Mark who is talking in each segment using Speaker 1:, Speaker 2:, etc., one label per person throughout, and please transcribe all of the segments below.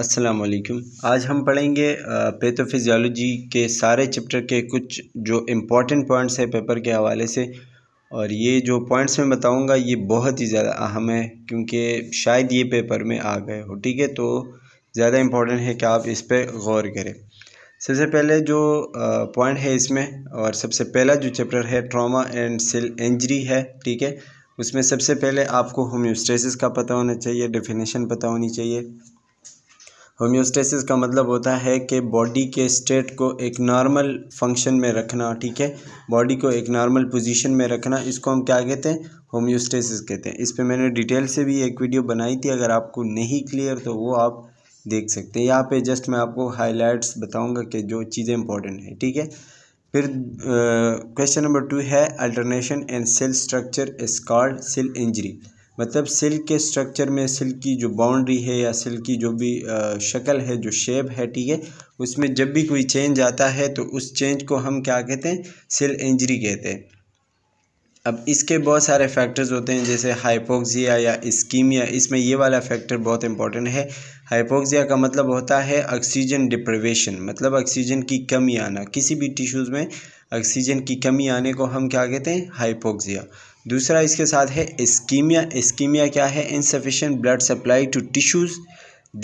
Speaker 1: अस्सलाम वालेकुम आज हम पढ़ेंगे पैथोफिजियोलॉजी के सारे चैप्टर के कुछ जो इम्पोर्टेंट पॉइंट्स है पेपर के हवाले से और ये जो पॉइंट्स मैं बताऊंगा ये बहुत ही ज़्यादा अहम है क्योंकि शायद ये पेपर में आ गए हो ठीक है तो ज़्यादा इम्पोर्टेंट है कि आप इस पर गौर करें सबसे पहले जो पॉइंट है इसमें और सबसे पहला जो चैप्टर है ट्रॉमा एंड सेल इंजरी है ठीक है उसमें सबसे पहले आपको होम्योस्टेसिस का पता होना चाहिए डेफिनेशन पता होनी चाहिए होम्योस्टेसिस का मतलब होता है कि बॉडी के स्टेट को एक नॉर्मल फंक्शन में रखना ठीक है बॉडी को एक नॉर्मल पोजीशन में रखना इसको हम क्या कहते हैं होम्योस्टेसिस कहते हैं इस पर मैंने डिटेल से भी एक वीडियो बनाई थी अगर आपको नहीं क्लियर तो वो आप देख सकते हैं यहाँ पे जस्ट मैं आपको हाईलाइट्स बताऊँगा कि जो चीज़ें इंपॉर्टेंट हैं ठीक है फिर क्वेश्चन नंबर टू है alteration and cell structure is called cell injury मतलब सिल्क के स्ट्रक्चर में सिल्क की जो बाउंड्री है या सिल्क की जो भी शक्ल है जो शेप है ठीक है उसमें जब भी कोई चेंज आता है तो उस चेंज को हम क्या कहते हैं सिल इंजरी कहते हैं अब इसके बहुत सारे फैक्टर्स होते हैं जैसे हाइपोक्सिया या स्कीमिया इसमें ये वाला फैक्टर बहुत इंपॉर्टेंट है हाइपोक्सिया का मतलब होता है ऑक्सीजन डिप्रवेशन मतलब ऑक्सीजन की कमी आना किसी भी टिश्यूज़ में ऑक्सीजन की कमी आने को हम क्या कहते हैं हाइपोक्सिया दूसरा इसके साथ है स्कीमिया स्कीमिया क्या है insufficient blood supply to tissues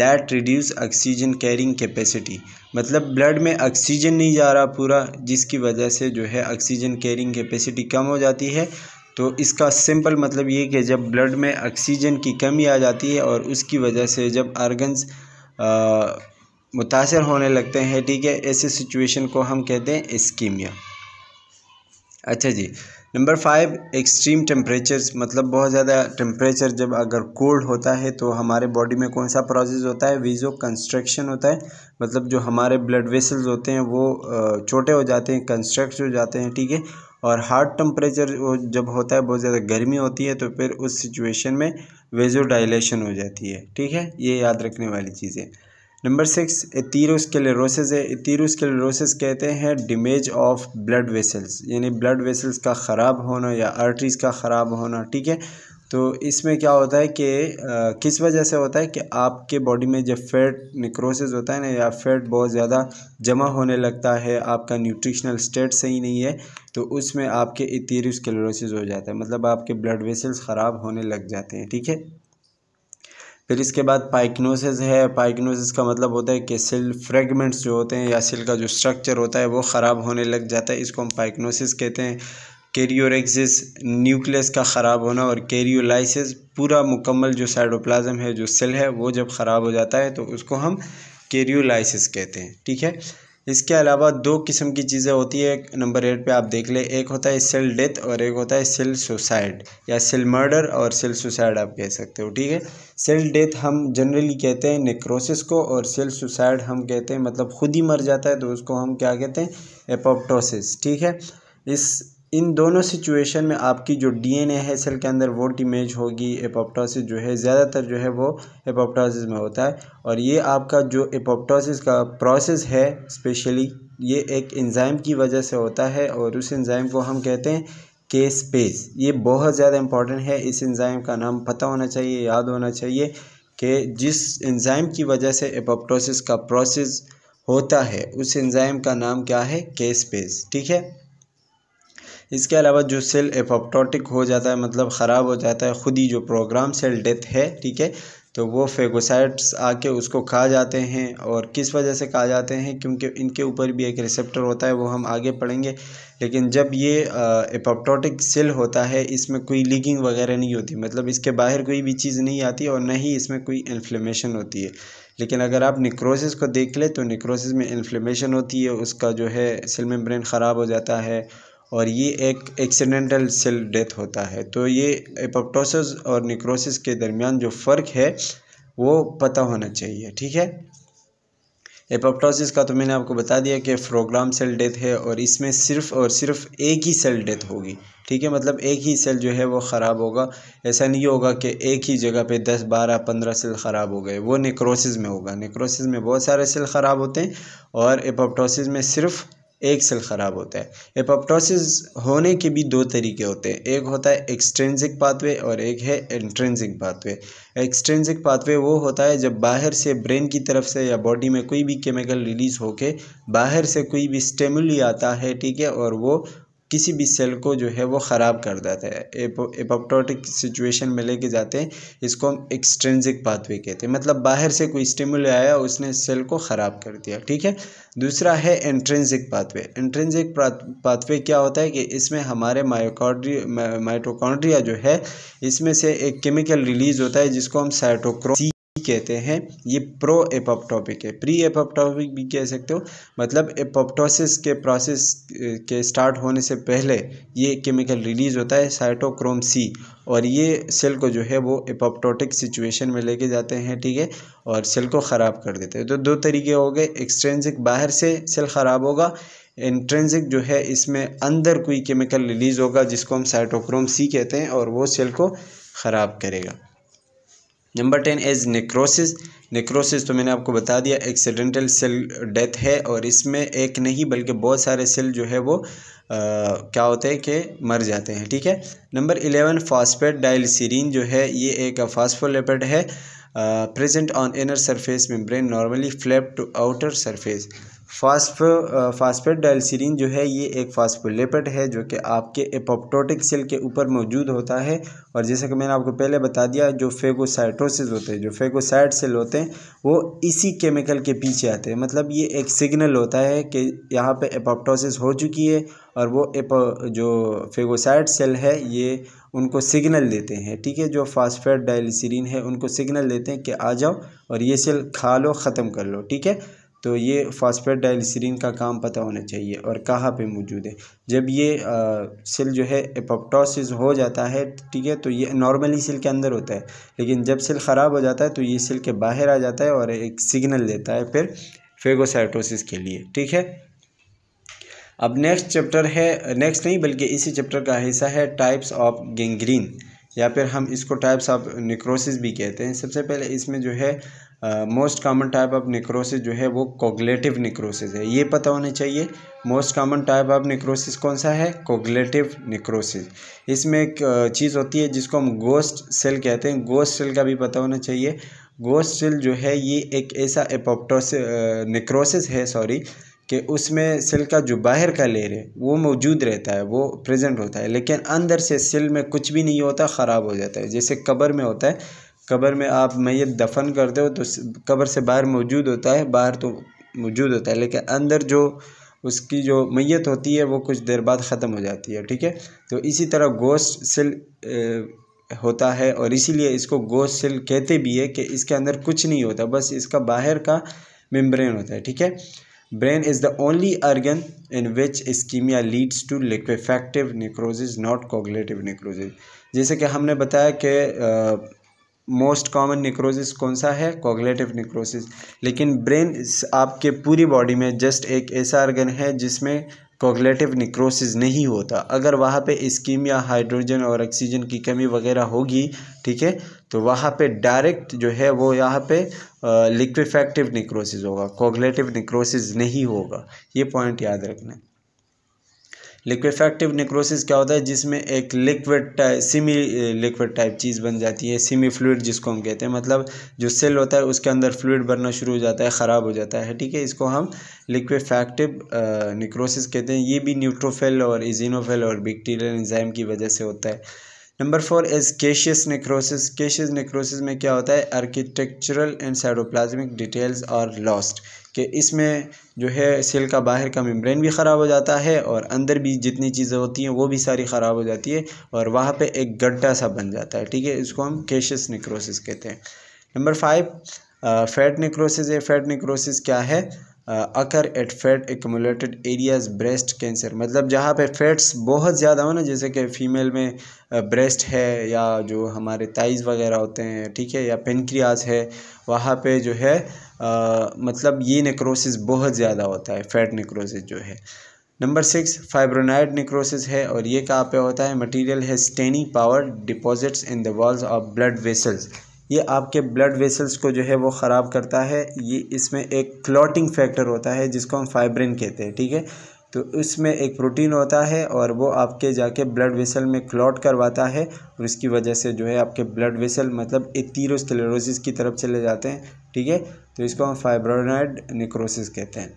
Speaker 1: that reduce oxygen carrying capacity मतलब ब्लड में ऑक्सीजन नहीं जा रहा पूरा जिसकी वजह से जो है ऑक्सीजन कैरिंग कैपेसिटी कम हो जाती है तो इसका सिंपल मतलब ये कि जब ब्लड में ऑक्सीजन की कमी आ जाती है और उसकी वजह से जब आर्गन्स मुतासर होने लगते हैं ठीक है ऐसे सिचुएशन को हम कहते हैं स्कीमिया अच्छा जी नंबर फाइव एक्सट्रीम टेम्परेचर्स मतलब बहुत ज़्यादा टेम्परेचर जब अगर कोल्ड होता है तो हमारे बॉडी में कौन सा प्रोसेस होता है वीज़ो कंस्ट्रक्शन होता है मतलब जो हमारे ब्लड वेसल्स होते हैं वो छोटे हो जाते हैं कंस्ट्रक्ट हो जाते हैं ठीक है और हार्ट टेम्परेचर जब होता है बहुत ज़्यादा गर्मी होती है तो फिर उस सिचुएशन में वेजो डायलेशन हो जाती है ठीक है ये याद रखने वाली चीज़ें नंबर सिक्स एथीरोस्केलेरोसिस है एथीरोस्केलेरोसिस कहते हैं डिमेज ऑफ ब्लड वेसल्स यानी ब्लड वेसल्स का ख़राब होना या आर्टरीज़ का ख़राब होना ठीक है तो इसमें क्या होता है कि आ, किस वजह से होता है कि आपके बॉडी में जब फैट निक्रोसिस होता है ना या फैट बहुत ज़्यादा जमा होने लगता है आपका न्यूट्रिशनल स्टेट सही नहीं है तो उसमें आपके इथीरियस हो जाता है मतलब आपके ब्लड वेसल्स ख़राब होने लग जाते हैं ठीक है फिर इसके बाद पाइकनोसिस है पाइकनोसिस का मतलब होता है कि सेल फ्रेगमेंट्स जो होते हैं या सेल का जो स्ट्रक्चर होता है वो ख़राब होने लग जाता है इसको हम पाइकनोसिस कहते हैं कैरियोरेक्सिस न्यूक्लियस का ख़राब होना और कैरियोलाइसिस पूरा मुकम्मल जो साइडोप्लाज्म है जो सेल है वो जब ख़राब हो जाता है तो उसको हम कैरियोलाइसिस कहते हैं ठीक है इसके अलावा दो किस्म की चीज़ें होती है नंबर एट पे आप देख लें एक होता है सेल डेथ और एक होता है सेल सुसाइड या सेल मर्डर और सेल सुसाइड आप कह सकते हो ठीक है सेल डेथ हम जनरली कहते हैं नेक्रोसिस को और सेल सुसाइड हम कहते हैं मतलब खुद ही मर जाता है तो उसको हम क्या कहते हैं एपोप्टोसिस ठीक है इस इन दोनों सिचुएशन में आपकी जो डीएनए है सेल के अंदर वो डिमेज होगी एपोप्टोसिस जो है ज़्यादातर जो है वो एपोप्टोसिस में होता है और ये आपका जो एपोप्टोसिस का प्रोसेस है स्पेशली ये एक एंजाइम की वजह से होता है और उस एंजाइम को हम कहते हैं के स्पेस ये बहुत ज़्यादा इंपॉर्टेंट है इस एंजाइम का नाम पता होना चाहिए याद होना चाहिए कि जिस एंजाइम की वजह से एपोप्टोसिस का प्रोसेस होता है उस एंजाइम का नाम क्या है के स्पेस ठीक है इसके अलावा जो सेल एपोप्टोटिक हो जाता है मतलब ख़राब हो जाता है ख़ुद ही जो प्रोग्राम सेल डेथ है ठीक है तो वो फेगोसाइट्स आके उसको खा जाते हैं और किस वजह से खा जाते हैं क्योंकि इनके ऊपर भी एक रिसेप्टर होता है वो हम आगे पढ़ेंगे लेकिन जब ये एपोप्टोटिक सेल होता है इसमें कोई लीगिंग वगैरह नहीं होती मतलब इसके बाहर कोई भी चीज़ नहीं आती और ना ही इसमें कोई इन्फ्लेमेशन होती है लेकिन अगर आप निक्रोसिस को देख लें तो निक्रोसिस में इन्फ्लेमेशन होती है उसका जो है सेल मेम्ब्रेन ख़राब हो जाता है और ये एक एक्सीडेंटल सेल डेथ होता है तो ये एपोप्टोसिस और निक्रोसिस के दरमियान जो फ़र्क है वो पता होना चाहिए ठीक है एपोप्टोसिस का तो मैंने आपको बता दिया कि फ्रोग्राम सेल डेथ है और इसमें सिर्फ और सिर्फ एक ही सेल डेथ होगी ठीक है मतलब एक ही सेल जो है वो ख़राब होगा ऐसा नहीं होगा कि एक ही जगह पे 10, 12, 15 सेल ख़राब हो गए वो नेक्रोसिस में होगा नेक्रोसिस में बहुत सारे सेल ख़राब होते हैं और एपोप्टोसिस में सिर्फ एक सेल ख़राब होता है एपोप्टोसिस होने के भी दो तरीके होते हैं एक होता है एक्सट्रेंसिक पाथवे और एक है एंट्रेंसिक पाथवे एक्सट्रेंसिक पाथवे वो होता है जब बाहर से ब्रेन की तरफ से या बॉडी में कोई भी केमिकल रिलीज़ होके बाहर से कोई भी स्टेमुली आता है ठीक है और वो किसी भी सेल को जो है वो ख़राब कर देता है एपोप्टोटिक सिचुएशन में लेके जाते हैं इसको हम एक्सट्रेंजिक पाथवे कहते हैं मतलब बाहर से कोई स्टिमुल आया उसने सेल को ख़राब कर दिया ठीक है दूसरा है एंट्रेंजिक पाथवे एंट्रेंजिक पाथवे क्या होता है कि इसमें हमारे माइकॉड्री माइटोकॉन्ड्रिया जो है इसमें से एक केमिकल रिलीज होता है जिसको हम साइटोक्रो कहते हैं ये प्रो एपोप्टोपिक है प्री एपोप्टोपिक भी कह सकते हो मतलब एपोप्टोसिस के प्रोसेस के स्टार्ट होने से पहले ये केमिकल रिलीज होता है साइटोक्रोम सी और ये सेल को जो है वो एपोप्टोटिक सिचुएशन में लेके जाते हैं ठीक है और सेल को ख़राब कर देते हैं तो दो तरीके हो गए एक्सट्रेंसिक बाहर से सेल ख़राब होगा इंट्रेंसिक जो है इसमें अंदर कोई केमिकल रिलीज़ होगा जिसको हम साइटोक्रोम सी कहते हैं और वो सेल को ख़राब करेगा number ten as necrosis necrosis तो मैंने आपको बता दिया एक्सीडेंटल सेल डेथ है और इसमें एक नहीं बल्कि बहुत सारे सेल जो है वो आ, क्या होते हैं कि मर जाते हैं ठीक है नंबर इलेवन फास्फेट डाइलसिरीन जो है ये एक फास्फोलेपेड है present on inner surface membrane normally flap to outer surface phospho phosphate डायलसिरीन जो है ये एक फास्फोलेपट है जो कि आपके एपोप्टोटिक सेल के ऊपर मौजूद होता है और जैसा कि मैंने आपको पहले बता दिया जो फेगोसाइटोसिस होते हैं जो फेगोसाइट सेल होते हैं वो इसी केमिकल के पीछे आते हैं मतलब ये एक सिग्नल होता है कि यहाँ पे एपोप्टोसिस हो चुकी है और वो एपो जो फेगोसाइट सेल है ये उनको सिग्नल देते हैं ठीक है जो फास्फेट डायलिसरीन है उनको सिग्नल देते हैं कि आ जाओ और ये सेल खा लो ख़त्म कर लो ठीक है तो ये फॉस्फेट डाइलिसरीन का काम पता होना चाहिए और कहाँ पे मौजूद है जब ये आ, सेल जो है एपोप्टोसिस हो जाता है ठीक है तो ये नॉर्मली सेल के अंदर होता है लेकिन जब सेल ख़राब हो जाता है तो ये सेल के बाहर आ जाता है और एक सिग्नल देता है फिर फेगोसाइटोसिस के लिए ठीक है अब नेक्स्ट चैप्टर है नेक्स्ट नहीं बल्कि इसी चैप्टर का हिस्सा है टाइप्स ऑफ गेंग्रीन या फिर हम इसको टाइप्स ऑफ निक्रोसिस भी कहते हैं सबसे पहले इसमें जो है most common type of necrosis जो है वो कोगलेटिव निक्रोसिस है ये पता होना चाहिए most common type of necrosis कौन सा है कोगलेटिव निक्रोसिस इसमें एक चीज़ होती है जिसको हम गोस्ट सेल कहते हैं गोस्ट सेल का भी पता होना चाहिए गोस्ट सेल जो है ये एक ऐसा एपोप्टोस निक्रोसिस है सॉरी कि उसमें सेल का जो बाहर का लेर है वो मौजूद रहता है वो प्रेजेंट होता है लेकिन अंदर से सेल में कुछ भी नहीं होता ख़राब हो जाता है जैसे कबर में होता है कब्र में आप मैत दफन करते हो तो कब्र से बाहर मौजूद होता है बाहर तो मौजूद होता है लेकिन अंदर जो उसकी जो मैत होती है वो कुछ देर बाद ख़त्म हो जाती है ठीक है तो इसी तरह गोश्त सिल होता है और इसीलिए इसको गोश्त सिल कहते भी है कि इसके अंदर कुछ नहीं होता बस इसका बाहर का मेम्ब्रेन होता है ठीक है brain is the only organ in which ischemia leads to liquefactive necrosis not coagulative necrosis जैसे कि हमने बताया कि मोस्ट कॉमन निक्रोसिस कौन सा है कोगलेटिव निक्रोसिस लेकिन ब्रेन आपके पूरी बॉडी में जस्ट एक ऐसा आर्गन है जिसमें कोगलेटिव निक्रोसिस नहीं होता अगर वहाँ पे स्कीम या हाइड्रोजन और ऑक्सीजन की कमी वगैरह होगी ठीक है तो वहाँ पे डायरेक्ट जो है वो यहाँ पे लिक्विफेक्टिव निक्रोसिस होगा कोगलेटिव निक्रोसिस नहीं होगा ये पॉइंट याद रखना है लिक्विफेक्टिव निक्रोसिस क्या होता है जिसमें एक liquid type semi liquid type चीज़ बन जाती है सिमी फ्लूड जिसको हम कहते हैं मतलब जो सेल होता है उसके अंदर फ्लूड बनना शुरू हो जाता है ख़राब हो जाता है ठीक है इसको हम लिक्विफेक्टिव निक्रोसिस कहते हैं ये भी न्यूट्रोफेल और इजिनोफेल और बैक्टीरियल इंजाइम की वजह से होता है number four is caseous necrosis caseous necrosis में क्या होता है architectural and cytoplasmic details are lost कि इसमें जो है सेल का बाहर का मेम्ब्रेन भी ख़राब हो जाता है और अंदर भी जितनी चीज़ें होती हैं वो भी सारी ख़राब हो जाती है और वहाँ पे एक गड्ढा सा बन जाता है ठीक है इसको हम केशस निक्रोसिस कहते हैं नंबर फाइव फैट निक्रोसिस है फैट निक्रोसिस क्या है occur at fat accumulated areas breast cancer मतलब जहाँ पे फैट्स बहुत ज़्यादा हो ना जैसे कि फ़ीमेल में ब्रेस्ट है या जो हमारे ताइज़ वगैरह होते हैं ठीक है या पेनक्रियाज है वहाँ पे जो है आ, मतलब ये नेक्रोसिस बहुत ज़्यादा होता है फैट नेक्रोसिस जो है नंबर सिक्स फाइब्रोनाइड निक्रोसिस है और ये कहाँ पे होता है मटेरियल है staining power deposits in the walls of blood vessels ये आपके ब्लड वेसल्स को जो है वो ख़राब करता है ये इसमें एक क्लॉटिंग फैक्टर होता है जिसको हम फाइब्रिन कहते हैं ठीक है तो इसमें एक प्रोटीन होता है और वो आपके जाके ब्लड वेसल में क्लॉट करवाता है और इसकी वजह से जो है आपके ब्लड वेसल मतलब एथीरोस्क्लेरोसिस की तरफ चले जाते हैं ठीक है तो इसको हम फाइब्रोनाइड निक्रोसिस कहते हैं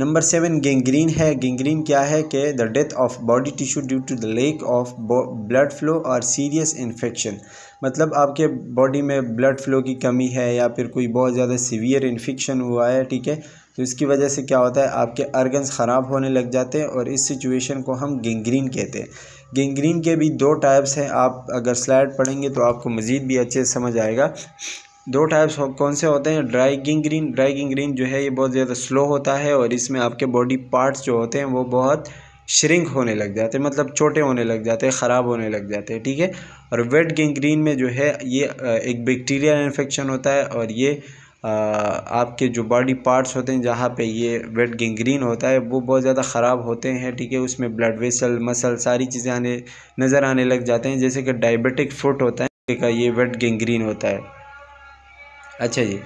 Speaker 1: नंबर सेवन गेंग्रीन है गेंग्रीन क्या है कि the death of body tissue due to the lack of blood flow और सीरियस इन्फेक्शन मतलब आपके बॉडी में ब्लड फ्लो की कमी है या फिर कोई बहुत ज़्यादा सीवियर इन्फेक्शन हुआ है ठीक है तो इसकी वजह से क्या होता है आपके अर्गन्स ख़राब होने लग जाते हैं और इस सिचुएशन को हम गेंग्रीन कहते हैं गेंग्रीन के भी दो टाइप्स हैं आप अगर स्लाइड पढ़ेंगे तो आपको मज़ीद भी अच्छे समझ आएगा दो टाइप्स कौन से होते हैं ड्राई गिंग्रीन ड्राई गिंग्रीन जो है ये बहुत ज़्यादा स्लो होता है और इसमें आपके बॉडी पार्ट्स जो होते हैं वो बहुत श्रिंक होने लग जाते हैं मतलब छोटे होने लग जाते हैं ख़राब होने लग जाते हैं ठीक है और वेट गिंग्रीन में जो है ये एक बैक्टीरियल इन्फेक्शन होता है और ये आपके जो बॉडी पार्ट्स होते हैं जहाँ पे ये वेट गिंग्रीन होता है वो बहुत ज़्यादा ख़राब होते हैं ठीक है उसमें ब्लड वेसल मसल सारी चीज़ें आने नज़र आने लग जाते हैं जैसे कि डायबिटिक फुट होता है का ये वेट गिंग्रीन होता है अच्छा जी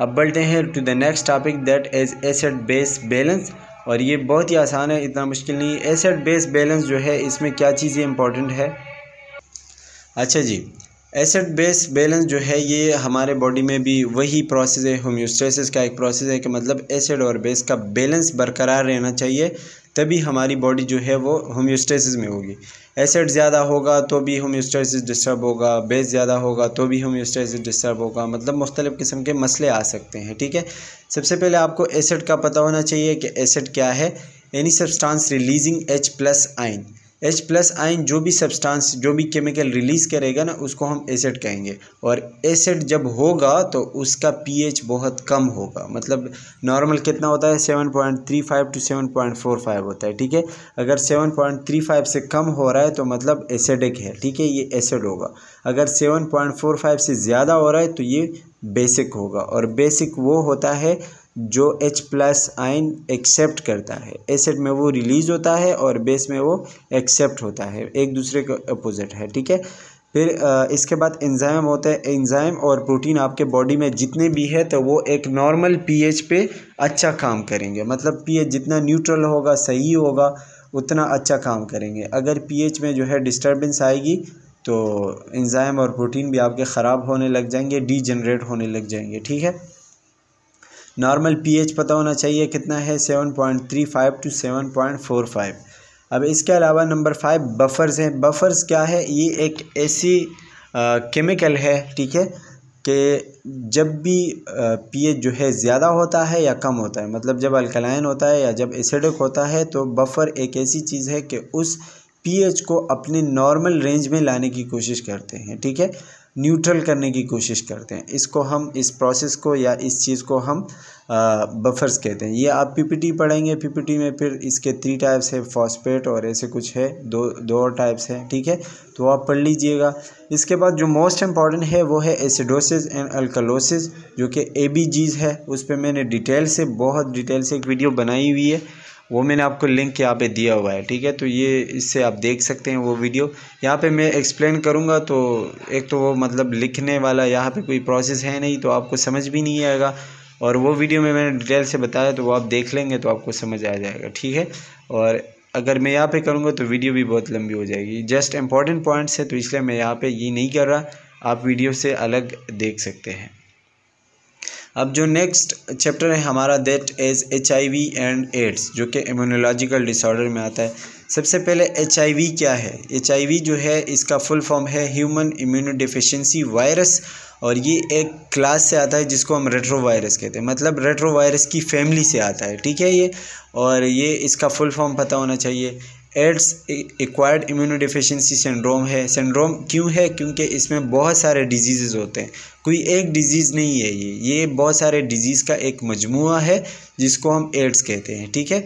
Speaker 1: अब बढ़ते हैं to the next topic that is acid base balance और ये बहुत ही आसान है इतना मुश्किल नहीं है एसेट बेस बैलेंस जो है इसमें क्या चीज़ें इंपॉर्टेंट है अच्छा जी एसेट बेस बैलेंस जो है ये हमारे बॉडी में भी वही प्रोसेस है होम्योस्टेसिस का एक प्रोसेस है कि मतलब एसिड और बेस का बैलेंस बरकरार रहना चाहिए तभी हमारी बॉडी जो है वो होम्योस्टेसिस में होगी एसिड ज़्यादा होगा तो भी होम्योस्टेसिस डिस्टर्ब होगा बेस ज़्यादा होगा तो भी होम्योस्टेसिस डिस्टर्ब होगा मतलब मुख्तलिफ़ किस्म के मसले आ सकते हैं ठीक है सबसे पहले आपको एसिड का पता होना चाहिए कि एसिड क्या है any substance releasing H plus ion H plus ion जो भी सब्सटेंस जो भी केमिकल रिलीज़ करेगा ना उसको हम एसिड कहेंगे और एसिड जब होगा तो उसका पीएच बहुत कम होगा मतलब नॉर्मल कितना होता है seven point three five to seven point four five होता है ठीक है अगर सेवन पॉइंट थ्री फाइव से कम हो रहा है तो मतलब एसिडिक है ठीक है ये एसिड होगा अगर सेवन पॉइंट फोर फाइव से ज़्यादा हो रहा है तो ये बेसिक होगा और बेसिक वो होता है जो एच प्लस आइन एक्सेप्ट करता है एसिड में वो रिलीज होता है और बेस में वो एक्सेप्ट होता है एक दूसरे के अपोजिट है ठीक है फिर इसके बाद एंजाइम होता है एंजाइम और प्रोटीन आपके बॉडी में जितने भी है तो वो एक नॉर्मल पीएच पे अच्छा काम करेंगे मतलब पीएच जितना न्यूट्रल होगा सही होगा उतना अच्छा काम करेंगे अगर पीएच में जो है डिस्टर्बेंस आएगी तो एंजाइम और प्रोटीन भी आपके ख़राब होने लग जाएंगे डीजनरेट होने लग जाएंगे ठीक है नॉर्मल पीएच पता होना चाहिए कितना है seven point three five to seven point four five अब इसके अलावा नंबर फाइव बफर्स हैं बफर्स क्या है ये एक ऐसी केमिकल है ठीक है कि जब भी पीएच जो है ज़्यादा होता है या कम होता है मतलब जब अल्कलाइन होता है या जब एसिडिक होता है तो बफर एक ऐसी चीज़ है कि उस पीएच को अपने नॉर्मल रेंज में लाने की कोशिश करते हैं ठीक है न्यूट्रल करने की कोशिश करते हैं इसको हम इस प्रोसेस को या इस चीज़ को हम आ, बफर्स कहते हैं ये आप पीपीटी पढ़ेंगे पीपीटी में फिर इसके थ्री टाइप्स है फॉस्पेट और ऐसे कुछ है दो दो और टाइप्स हैं ठीक है तो आप पढ़ लीजिएगा इसके बाद जो मोस्ट इम्पॉर्टेंट है वो है एसिडोसिस एंड अल्कलोसिस जो कि ए है उस पर मैंने डिटेल से बहुत डिटेल से एक वीडियो बनाई हुई है वो मैंने आपको लिंक यहाँ पे दिया हुआ है ठीक है तो ये इससे आप देख सकते हैं वो वीडियो यहाँ पे मैं एक्सप्लेन करूँगा तो एक तो वो मतलब लिखने वाला यहाँ पे कोई प्रोसेस है नहीं तो आपको समझ भी नहीं आएगा और वो वीडियो में मैंने डिटेल से बताया तो वो आप देख लेंगे तो आपको समझ आ जाएगा ठीक है और अगर मैं यहाँ पर करूँगा तो वीडियो भी बहुत लंबी हो जाएगी जस्ट इंपॉर्टेंट पॉइंट्स है तो इसलिए मैं यहाँ पर ये नहीं कर रहा आप वीडियो से अलग देख सकते हैं अब जो नेक्स्ट चैप्टर है हमारा that is H and AIDS जो कि इम्यूनोलॉजिकल डिसऑर्डर में आता है सबसे पहले एच क्या है एच जो है इसका फुल फॉर्म है ह्यूमन इम्यूनो डिफिशेंसी वायरस और ये एक क्लास से आता है जिसको हम रेट्रो वायरस कहते हैं मतलब वायरस की फैमिली से आता है ठीक है ये और ये इसका फुल फॉर्म पता होना चाहिए एड्स एक्वायर्ड डिफिशेंसी सिंड्रोम है सिंड्रोम क्यों है क्योंकि इसमें बहुत सारे डिजीज़ होते हैं कोई एक डिजीज़ नहीं है ये ये बहुत सारे डिजीज़ का एक मजमू है जिसको हम एड्स कहते हैं ठीक है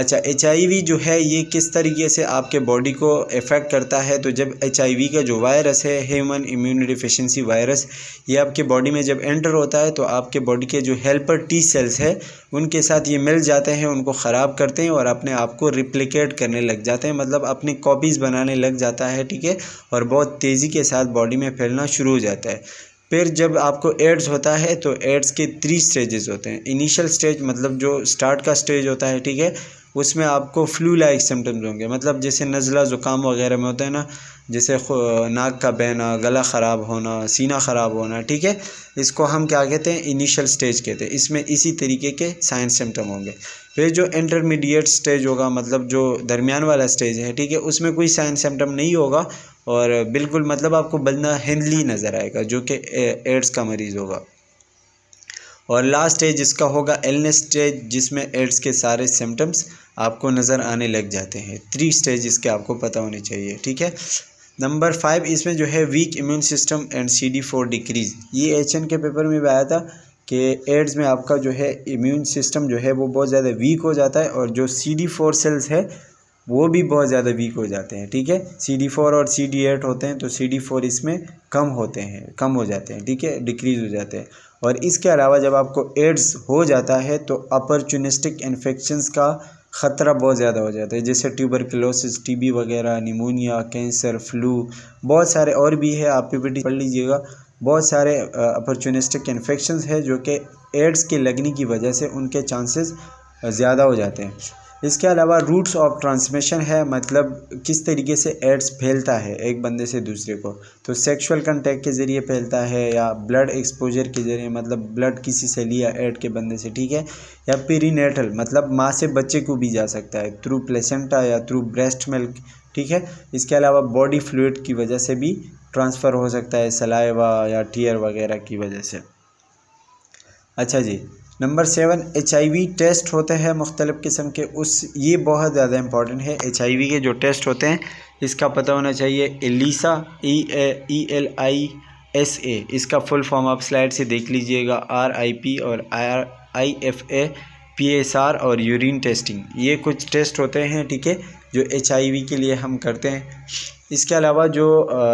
Speaker 1: अच्छा एच जो है ये किस तरीके से आपके बॉडी को इफ़ेक्ट करता है तो जब एच का जो वायरस है ह्यूमन इम्यून डिफिशेंसी वायरस ये आपके बॉडी में जब एंटर होता है तो आपके बॉडी के जो हेल्पर टी सेल्स है उनके साथ ये मिल जाते हैं उनको ख़राब करते हैं और अपने आप को रिप्लिकेट करने लग जाते हैं मतलब अपनी कॉपीज़ बनाने लग जाता है ठीक है और बहुत तेज़ी के साथ बॉडी में फैलना शुरू हो जाता है फिर जब आपको एड्स होता है तो एड्स के थ्री स्टेजेस होते हैं इनिशियल स्टेज मतलब जो स्टार्ट का स्टेज होता है ठीक है उसमें आपको फ्लू लाइक सिम्टम्स होंगे मतलब जैसे नज़ला ज़ुकाम वगैरह में होता है ना जैसे नाक का बहना गला ख़राब होना सीना ख़राब होना ठीक है इसको हम क्या कहते हैं इनिशियल स्टेज कहते हैं इसमें इसी तरीके के साइंस सिम्टम होंगे फिर जो इंटरमीडिएट स्टेज होगा मतलब जो दरमियान वाला स्टेज है ठीक है उसमें कोई साइन सिम्टम नहीं होगा और बिल्कुल मतलब आपको बंदा हेल्दी नज़र आएगा जो कि एड्स का मरीज़ होगा और लास्ट स्टेज इसका होगा एलनेस स्टेज जिसमें एड्स के सारे सिम्टम्स आपको नज़र आने लग जाते हैं थ्री स्टेज इसके आपको पता होने चाहिए ठीक है नंबर फाइव इसमें जो है weak immune system and C D four decrease ये एच के पेपर में भी आया था कि एड्स में आपका जो है इम्यून सिस्टम जो है वो बहुत ज़्यादा वीक हो जाता है और जो सी डी फोर सेल्स है वो भी बहुत ज़्यादा वीक हो जाते हैं ठीक है सी डी फोर और सी डी एट होते हैं तो सी डी फोर इसमें कम होते हैं कम हो जाते हैं ठीक है डिक्रीज़ हो जाते हैं और इसके अलावा जब आपको एड्स हो जाता है तो अपॉर्चुनिस्टिक इन्फेक्शंस का ख़तरा बहुत ज़्यादा हो जाता है जैसे ट्यूबरकलोसिस टीबी वगैरह निमोनिया कैंसर फ्लू बहुत सारे और भी है आप पीपीटी पढ़ लीजिएगा बहुत सारे अपॉर्चुनिस्टिक इन्फेक्शंस है जो कि एड्स के लगने की वजह से उनके चांसेस ज़्यादा हो जाते हैं इसके अलावा रूट्स ऑफ ट्रांसमिशन है मतलब किस तरीके से एड्स फैलता है एक बंदे से दूसरे को तो सेक्सुअल कंटेक्ट के ज़रिए फैलता है या ब्लड एक्सपोजर के ज़रिए मतलब ब्लड किसी से लिया एड के बंदे से ठीक है या पेरीनेटल मतलब माँ से बच्चे को भी जा सकता है थ्रू प्लेसेंटा या थ्रू ब्रेस्ट मिल्क ठीक है इसके अलावा बॉडी फ्लूड की वजह से भी ट्रांसफ़र हो सकता है सलाइवा या टीयर वगैरह की वजह से अच्छा जी नंबर सेवन एच टेस्ट होते हैं मुख्तलिफ़ किस्म के उस ये बहुत ज़्यादा इंपॉर्टेंट है एच के जो टेस्ट होते हैं इसका पता होना चाहिए ELISA E E L I S A इसका फुल फॉर्म आप स्लाइड से देख लीजिएगा आर आई पी और R I F A P S R और यूरिन टेस्टिंग ये कुछ टेस्ट होते हैं ठीक है जो एच के लिए हम करते हैं इसके अलावा जो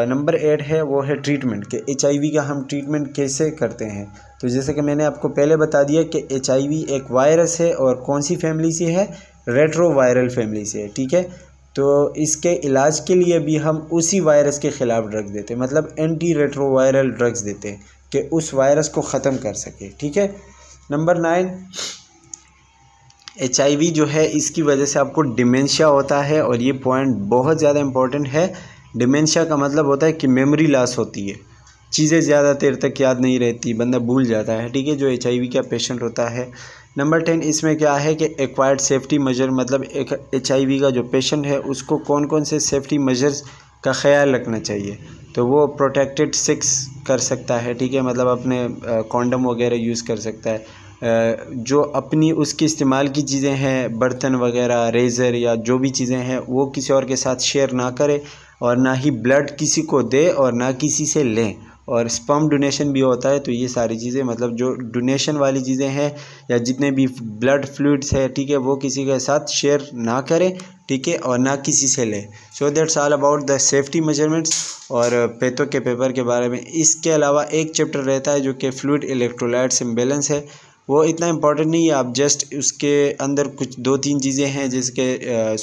Speaker 1: नंबर एट है वो है ट्रीटमेंट के एच का हम ट्रीटमेंट कैसे करते हैं तो जैसे कि मैंने आपको पहले बता दिया कि एच एक वायरस है और कौन सी फैमिली से है रेट्रोवायरल फैमिली से है ठीक है तो इसके इलाज के लिए भी हम उसी वायरस के ख़िलाफ़ ड्रग देते हैं मतलब एंटी रेट्रोवायरल ड्रग्स देते हैं कि उस वायरस को ख़त्म कर सके ठीक है नंबर नाइन एच जो है इसकी वजह से आपको डिमेंशिया होता है और ये पॉइंट बहुत ज़्यादा इम्पॉर्टेंट है डिमेंशिया का मतलब होता है कि मेमोरी लॉस होती है चीज़ें ज़्यादा देर तक याद नहीं रहती बंदा भूल जाता है ठीक है जो एच का पेशेंट होता है नंबर टेन इसमें क्या है कि एक्वायर्ड सेफ्टी मेजर मतलब एक एच का जो पेशेंट है उसको कौन कौन से सेफ्टी मेजर्स का ख्याल रखना चाहिए तो वो प्रोटेक्टेड सेक्स कर सकता है ठीक है मतलब अपने कॉन्डम वगैरह यूज़ कर सकता है जो अपनी उसके इस्तेमाल की चीज़ें हैं बर्तन वगैरह रेज़र या जो भी चीज़ें हैं वो किसी और के साथ शेयर ना करें और ना ही ब्लड किसी को दे और ना किसी से लें और स्पम डोनेशन भी होता है तो ये सारी चीज़ें मतलब जो डोनेशन वाली चीज़ें हैं या जितने भी ब्लड फ्लूड्स है ठीक है वो किसी के साथ शेयर ना करें ठीक है और ना किसी से लें so that's all about the safety measurements और पेतों के पेपर के बारे में इसके अलावा एक चैप्टर रहता है जो कि फ्लूड इलेक्ट्रोलाइट्स इम्बेलेंस है वो इतना इम्पोर्टेंट नहीं है आप जस्ट उसके अंदर कुछ दो तीन चीज़ें हैं जिसके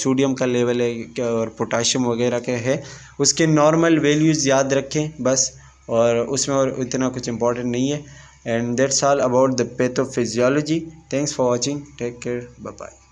Speaker 1: सोडियम का लेवल है और पोटाशियम वगैरह का है उसके नॉर्मल वैल्यूज़ याद रखें बस और उसमें और इतना कुछ इम्पोर्टेंट नहीं है and that's all about the pathophysiology thanks for watching take care bye